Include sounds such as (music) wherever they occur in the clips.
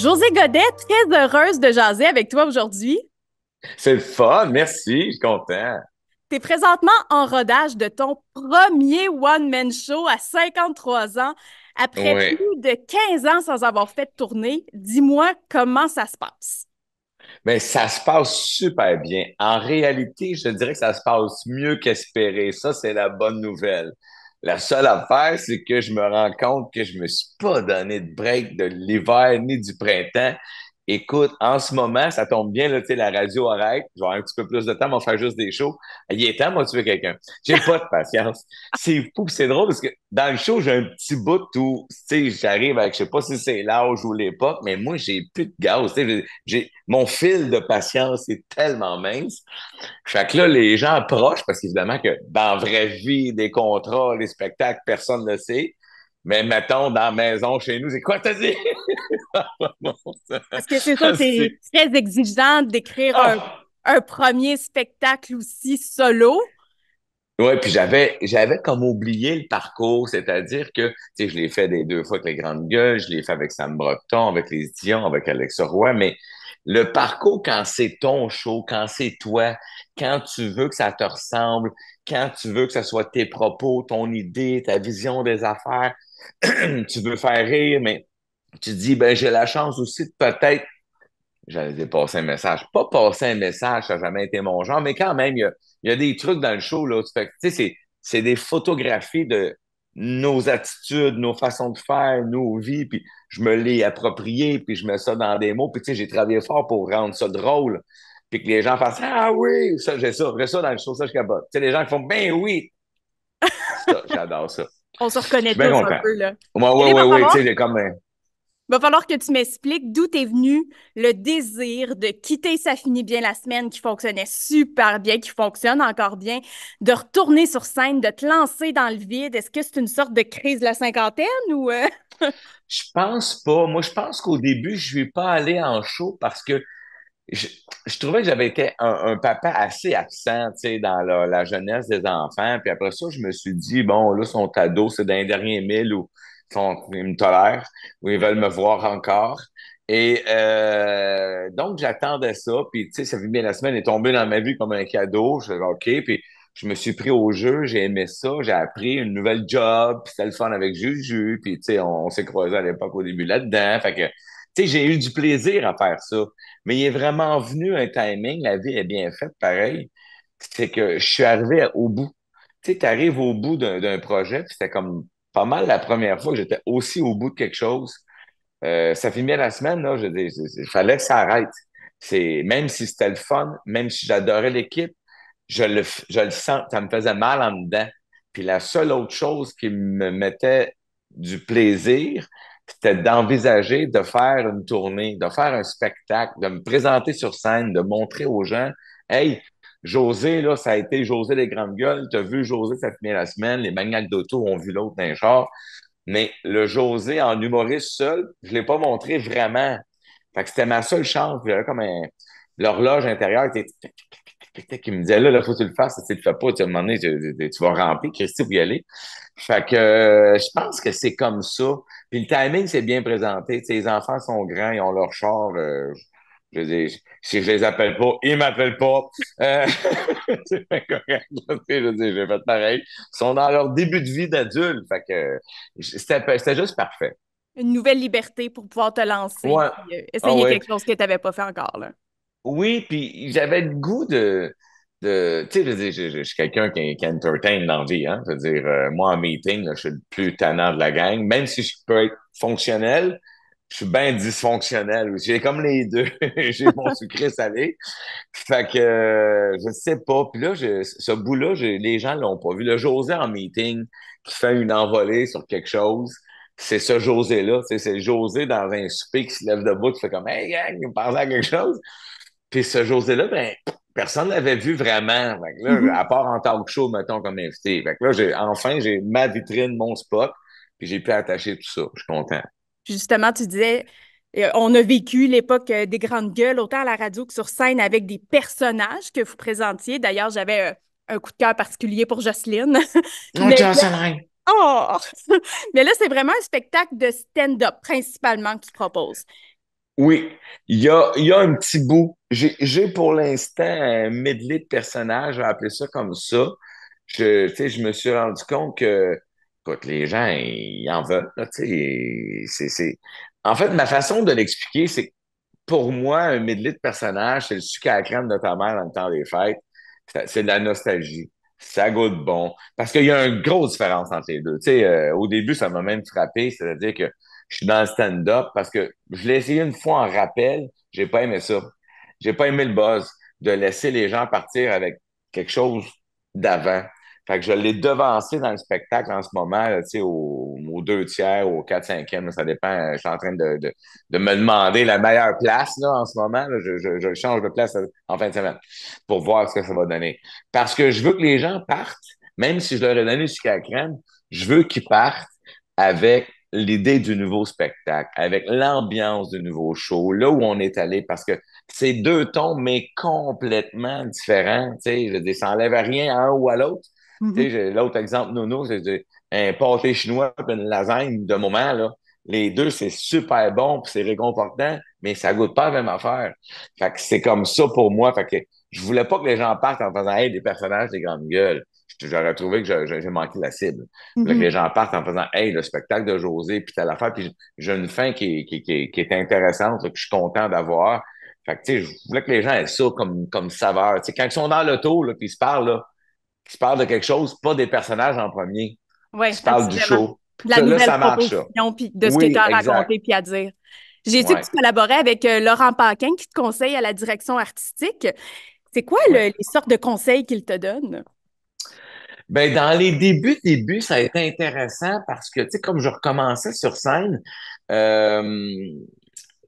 José Godet, très heureuse de jaser avec toi aujourd'hui. C'est le fun, merci, je suis content. Tu es présentement en rodage de ton premier one-man show à 53 ans. Après plus de 15 ans sans avoir fait de tournée, dis-moi comment ça se passe. Mais ben, ça se passe super bien. En réalité, je dirais que ça se passe mieux qu'espéré. Ça, c'est la bonne nouvelle. La seule affaire, c'est que je me rends compte que je me suis pas donné de break de l'hiver ni du printemps. Écoute, en ce moment, ça tombe bien, là, la radio arrête. Je un petit peu plus de temps, mais on va faire juste des shows. Il est temps, moi, tu veux quelqu'un. J'ai pas de patience. C'est fou, c'est drôle parce que dans le show, j'ai un petit bout où, tu j'arrive avec, je sais pas si c'est l'âge ou l'époque, mais moi, j'ai plus de gaz. J'ai, mon fil de patience est tellement mince. Fait que là, les gens approchent parce qu'évidemment que dans la vraie vie, des contrats, les spectacles, personne ne le sait. Mais mettons, dans la maison, chez nous, c'est quoi t'as dit? Parce que c'est ça, c'est très exigeant d'écrire ah! un, premier spectacle aussi solo. Oui, puis j'avais j'avais comme oublié le parcours, c'est-à-dire que, tu je l'ai fait des deux fois avec les Grandes Gueules, je l'ai fait avec Sam Breton, avec les Dion, avec Alex Roy, mais le parcours quand c'est ton show, quand c'est toi, quand tu veux que ça te ressemble, quand tu veux que ce soit tes propos, ton idée, ta vision des affaires, (clears throat) tu veux faire rire, mais tu dis, ben, j'ai la chance aussi de peut-être, j'allais passer un message. Pas passer un message, ça n'a jamais été mon genre, mais quand même, il y a, des trucs dans le show, là. Tu sais, c'est, des photographies de nos attitudes, nos façons de faire, nos vies, puis je me l'ai approprié, puis je mets ça dans des mots, puis j'ai travaillé fort pour rendre ça drôle puis que les gens fassent Ah oui, ça, j'ai ça, j'ai ça dans le show, ça, je capote. Tu sais, les gens qui font Ben oui. j'adore ça. On se reconnaît tous un peu, là. Oui, oui, oui, tu sais, j'ai comme. même euh, Il va falloir que tu m'expliques d'où t'es venu le désir de quitter Ça finit bien la semaine qui fonctionnait super bien, qui fonctionne encore bien, de retourner sur scène, de te lancer dans le vide. Est-ce que c'est une sorte de crise de la cinquantaine ou. Euh? (laughs) je pense pas. Moi, je pense qu'au début, je ne vais pas aller en show parce que je, trouvais que j'avais été un, papa assez absent, dans la, jeunesse des enfants. Puis après ça, je me suis dit, bon, là, son cadeau, c'est dans les derniers mille où ils me tolèrent, où ils veulent me voir encore. Et euh, donc, j'attendais ça. Puis, tu sais, ça fait bien la semaine, est tombé dans ma vie comme un cadeau. Je OK. Puis, je me suis pris au jeu. J'ai aimé ça. J'ai appris une nouvelle job. Puis, c'était le fun avec Juju. Puis, tu sais, on, s'est croisés à l'époque au début là-dedans. Fait que sais, j'ai eu du plaisir à faire ça. Mais il est vraiment venu un timing, la vie est bien faite, pareil. C'est que je suis arrivé au bout. Tu sais, tu arrives au bout d'un projet, c'était comme pas mal la première fois que j'étais aussi au bout de quelque chose. Euh, ça finit la semaine, là, je dis, il fallait que ça arrête. C'est, même si c'était le fun, même si j'adorais l'équipe, je le, je le sens, ça me faisait mal en dedans. Puis la seule autre chose qui me mettait du plaisir, c'était d'envisager de faire une tournée, de faire un spectacle, de me présenter sur scène, de montrer aux gens, hey, José, là, ça a été José des Grandes Gueules, t'as vu José cette première semaine, les magnacs d'auto ont vu l'autre d'un genre. Mais le José en humoriste seul, je ne l'ai pas montré vraiment. Fait que c'était ma seule chance. J'avais comme l'horloge intérieure était qui me disait là, il faut que tu le fasses, si tu le fais pas, tu vas tu, vas ramper, Christy, vous y aller. Fait que euh, je pense que c'est comme ça. Puis le timing s'est bien présenté. T'sais, enfants sont grands, ils ont leur char. Euh, je veux dire, si je les appelle pas, ils m'appellent pas. Euh, (laughs) c'est correct. Je veux dire, j'ai fait pareil. Ils sont dans leur début de vie d'adulte. Fait que c'était juste parfait. Une nouvelle liberté pour pouvoir te lancer. Euh, essayer ah quelque chose que tu n'avais pas fait encore. Là. Oui, puis j'avais le goût de de, tu sais, je suis quelqu'un qui, qui entertain dans la vie, hein. Je veux dire, euh, moi, en meeting, je suis le plus tannant de la gang. Même si je peux être fonctionnel, je suis bien dysfonctionnel aussi. J'ai comme les deux. (laughs) J'ai mon sucré salé. Fait que, euh, je sais pas. Puis là, ce bout-là, les gens l'ont pas vu. Le José en meeting qui fait une envolée sur quelque chose c'est ce José-là. C'est José dans un souper qui se lève debout, qui fait comme Hey, gang, vous parle à quelque chose? Puis ce José-là, ben, personne n'avait vu vraiment. Mm-hmm. À part en talk show, mettons, comme invité. là, enfin, j'ai ma vitrine, mon spot, puis j'ai pu attacher tout ça. Je suis content. Justement, tu disais, euh, on a vécu l'époque euh, des grandes gueules, autant à la radio que sur scène, avec des personnages que vous présentiez. D'ailleurs, j'avais euh, un coup de cœur particulier pour Jocelyne. (laughs) Oh, Oh! (laughs) Mais là, c'est vraiment un spectacle de stand-up principalement que propose. Oui, il y a, un petit bout. J'ai pour l'instant un medley de personnages, je vais appeler ça comme ça. Je, je me suis rendu compte que écoute, les gens, ils en veulent. Là, En fait, ma façon de l'expliquer, c'est que pour moi, un medley de personnages, c'est le sucre à la crème de ta mère dans le temps des fêtes. C'est de la nostalgie ça goûte bon. Parce qu'il y a une grosse différence entre les deux. Euh, au début, ça m'a même frappé, c'est-à-dire que je suis dans le stand-up parce que je l'ai essayé une fois en rappel, j'ai pas aimé ça. J'ai pas aimé le buzz de laisser les gens partir avec quelque chose d'avant. Fait que je l'ai devancé dans le spectacle en ce moment, sais au, aux deux tiers, au quatre cinquièmes, ça dépend. Je suis en train de, de, de me demander la meilleure place là, en ce moment. Je, je, change de place en fin de semaine pour voir ce que ça va donner. Parce que je veux que les gens partent, même si je leur ai donné du sucre à crème, je veux qu'ils partent avec l'idée du nouveau spectacle, avec l'ambiance du nouveau show, là où on est allé, parce que c'est deux tons, mais complètement différents. Je dis, ça n'enlève à rien à un ou à l'autre. tu sais, mm-hmm. L'autre exemple, Nono, c'est un pâté chinois et une lasagne de moment. Là. Les deux, c'est super bon, c'est réconfortant, mais ça goûte pas la même affaire. Fait que c'est comme ça pour moi. Fait que je voulais pas que les gens partent en faisant hey, des personnages des grandes gueules j'aurais trouvé que j'ai manqué la cible. Mhm. les gens partent en faisant Hey, le spectacle de José, puis telle affaire, puis j'ai une fin qui, qui, est intéressante, que je suis content d'avoir. Fait je voulais que les gens aient ça comme, comme saveur. quand ils sont dans l'auto, puis ils se parlent, là, ils se parlent de quelque chose, pas des personnages en premier. ils se parlent du show. La nouvelle là, puis de ce que tu as raconté, puis à dire. J'ai su que tu collaborais avec euh, Laurent Paquin, qui te conseille à la direction artistique. C'est quoi les sortes de conseils qu'il te donne? Ben, dans les débuts, débuts, ça a été intéressant parce que, tu sais, comme je recommençais sur scène, euh,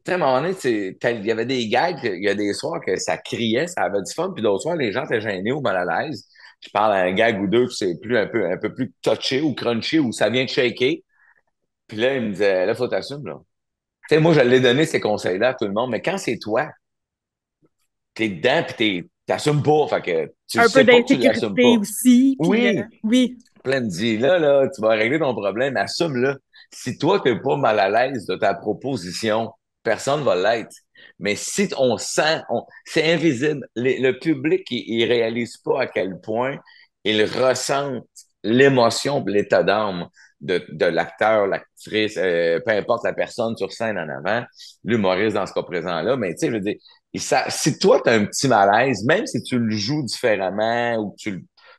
à un moment donné, il y avait des gags, il y a des soirs que ça criait, ça avait du fun, puis d'autres soirs, les gens étaient gênés ou mal à l'aise. Je parle à un gag ou deux, c'est plus un peu, un peu plus touché ou crunchy ou ça vient de shaker. Puis là, il me disait, là, faut t'assumer, là. moi, je l'ai donné ces conseils-là à tout le monde, mais quand c'est toi, t'es dedans, puis assume pas. Fait que tu un sais peu d'insécurité aussi. Oui, euh, oui. Plein de là, là, tu vas régler ton problème, assume-le. Si toi, tu n'es pas mal à l'aise de ta proposition, personne ne va l'être. Mais si on sent, c'est invisible. Le, public, il ne réalise pas à quel point il ressent l'émotion l'état d'âme de, de l'acteur, l'actrice, euh, peu importe la personne sur scène en avant, l'humoriste dans ce cas présent-là, mais tu sais, je veux dire, si toi, tu as un petit malaise, même si tu le joues différemment ou que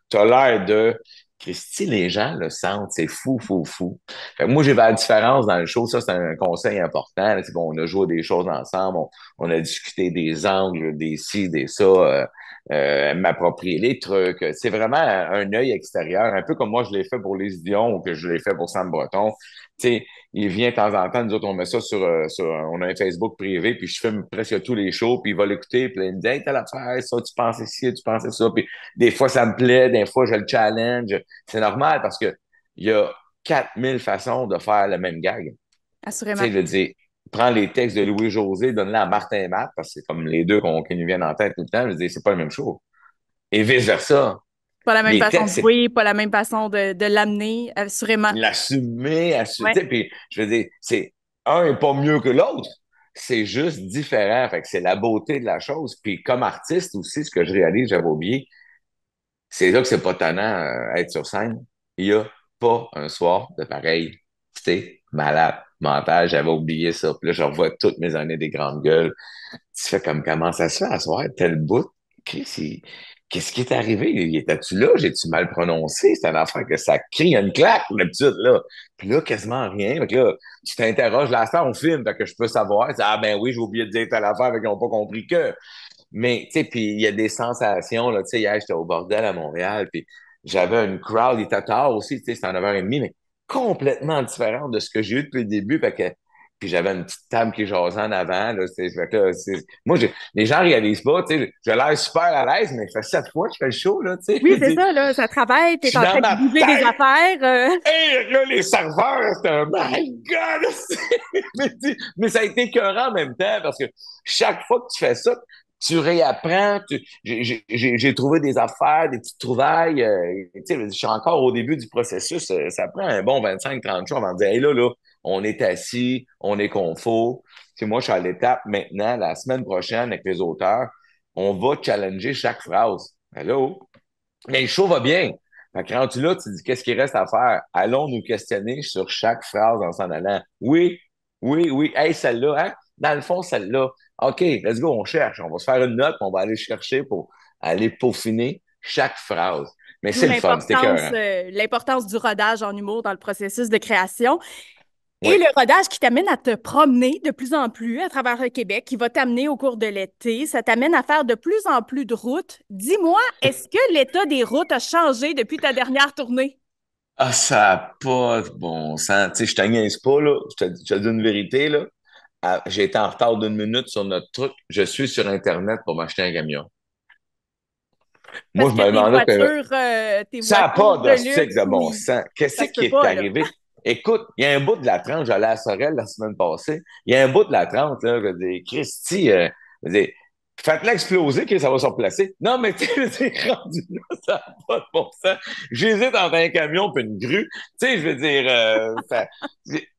tu as l'air de Christy, les gens le sentent, c'est fou, fou, fou. moi, j'ai vu la différence dans le show, ça, c'est un conseil important. Là, on a joué des choses ensemble, on, a discuté des angles, des ci, des ça. Euh, euh, m'approprier les trucs. C'est vraiment un, œil extérieur, un peu comme moi je l'ai fait pour les Dion ou que je l'ai fait pour Sam Breton. Tu il vient de temps en temps, nous autres, on met ça euh, sur, on a un Facebook privé, puis je filme presque tous les shows, puis il va l'écouter, puis il me dit t'as l'affaire, ça, tu penses ici, tu penses ça. Puis des fois, ça me plaît, des fois, je le challenge. C'est normal parce que il y a 4000 façons de faire la même gag. Assurément. Tu je prends les textes de Louis-José, donne-les à Martin et Matt, parce que c'est comme les deux qui nous viennent en tête tout le temps, je dis, c'est pas la même chose. Et vice-versa. Pas la même façon de jouer, pas la même façon de, de l'amener, assurément. L'assumer, assumer. Puis, je veux dire, c'est, un n'est pas mieux que l'autre, c'est juste différent. Fait c'est la beauté de la chose. Puis comme artiste aussi, ce que je réalise, j'avais oublié, c'est là que c'est pas tannant à euh, être sur scène. Il n'y a pas un soir de pareil. c'est malade j'avais oublié ça. Puis là, je revois toutes mes années des grandes gueules. Tu fais comme comment ça se fait à soir, tel bout. Chris, Qu'est-ce qui est arrivé? Étais-tu là? J'ai-tu mal prononcé? C'est un enfant que ça crie une claque, l'habitude, là. Puis là, quasiment rien. Fait là, tu t'interroges, là ça on filme, que je peux savoir. Ah ben oui, j'ai oublié de dire telle affaire, mais qu'ils n'ont pas compris que. Mais, tu sais, puis il y a des sensations, là. Tu sais, hier, j'étais au bordel à Montréal, puis j'avais une crowd, il était tard aussi, tu sais, c'était en 9h30, complètement différent de ce que j'ai eu depuis le début. que, puis j'avais une petite table qui jasait en avant. Là, moi, les gens réalisent pas. Je l'air super à l'aise, mais ça fait sept fois que je fais le show. oui, c'est ça. Là, ça travaille. Tu es en train de bouger des affaires. Euh. Hey, les serveurs, c'est un my God! (laughs) mais, mais, ça a été écœurant en même temps parce que chaque fois que tu fais ça, tu réapprends. J'ai trouvé des affaires, des petites trouvailles. Euh, je suis encore au début du processus. Euh, ça prend un bon 25-30 jours avant de dire hé là, là, on est assis, on est confort. moi, je suis à l'étape maintenant, la semaine prochaine, avec les auteurs, on va challenger chaque phrase. Hello? Mais le show va bien. quand tu là, tu dis qu'est-ce qu'il reste à faire? Allons nous questionner sur chaque phrase en s'en allant. Oui, oui, oui. hé, celle-là, hein? dans le fond, celle-là, OK, let's go, on cherche. On va se faire une note, on va aller chercher pour aller peaufiner chaque phrase. Mais c'est le fun, c'est euh, L'importance du rodage en humour dans le processus de création. Et le rodage qui t'amène à te promener de plus en plus à travers le Québec, qui va t'amener au cours de l'été, ça t'amène à faire de plus en plus de routes. Dis-moi, euh. est-ce que l'état des routes a changé depuis ta dernière tournée? Ah, ça n'a pas bon ça. Tu sais, je te pas, là. Je te, je dis une vérité, là j'ai été en retard d'une minute sur notre truc. Je suis sur Internet pour m'acheter un camion. Moi, je me demandais. Euh, ça n'a pas de stick de bon sens. Qu'est-ce qui est arrivé? Écoute, il y a un bout de la trente. j'allais à Sorel la semaine passée. Il y a un bout de la trente. là, je dis, Christy, euh, Faites-la exploser, que ça va se replacer. Non, mais tu sais, (laughs) rendu là, ça va pas de bon J'hésite entre un camion et une grue. Tu sais, je veux dire, euh,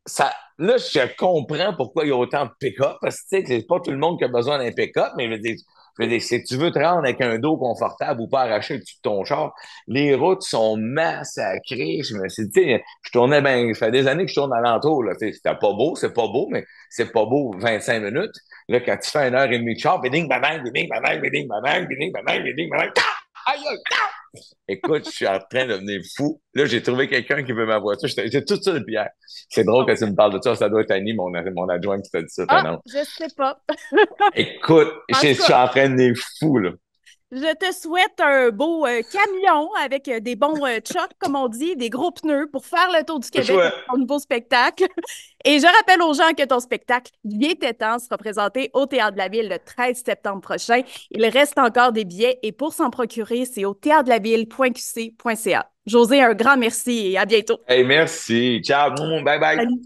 ça, là, je comprends pourquoi il y a autant de pick-up, parce que, tu sais, c'est pas tout le monde qui a besoin d'un pick-up, mais je veux dire, si tu veux te rendre avec un dos confortable ou pas arraché au-dessus de ton char, les routes sont massacrées. Je me suis dit, je tournais, ben, ça fait des années que je tourne à alentour. C'était pas beau, c'est pas beau, mais c'est pas beau 25 minutes. Là, quand tu fais une heure et demie de char, bing, bang, bing, bang, bing, bang, bing, bang, bing, bang, bing, bang, bing, ta. Écoute, je suis en train de devenir fou. Là, j'ai trouvé quelqu'un qui veut ma voiture. J'ai tout ça Pierre. C'est drôle que tu me parles de ça. Ça doit être Annie, mon, mon adjoint, qui t'a dit ça. Ah, je sais pas. Écoute, je suis en train de devenir fou, là. Je te souhaite un beau euh, camion avec euh, des bons euh, chocs, comme on dit, des gros pneus pour faire le tour du Québec pour ton nouveau spectacle. Et je rappelle aux gens que ton spectacle, Il était temps, sera présenté au Théâtre de la Ville le 13 septembre prochain. Il reste encore des billets et pour s'en procurer, c'est au théâtre-la-ville.qc.ca. José, un grand merci et à bientôt. merci. Ciao. Bye bye.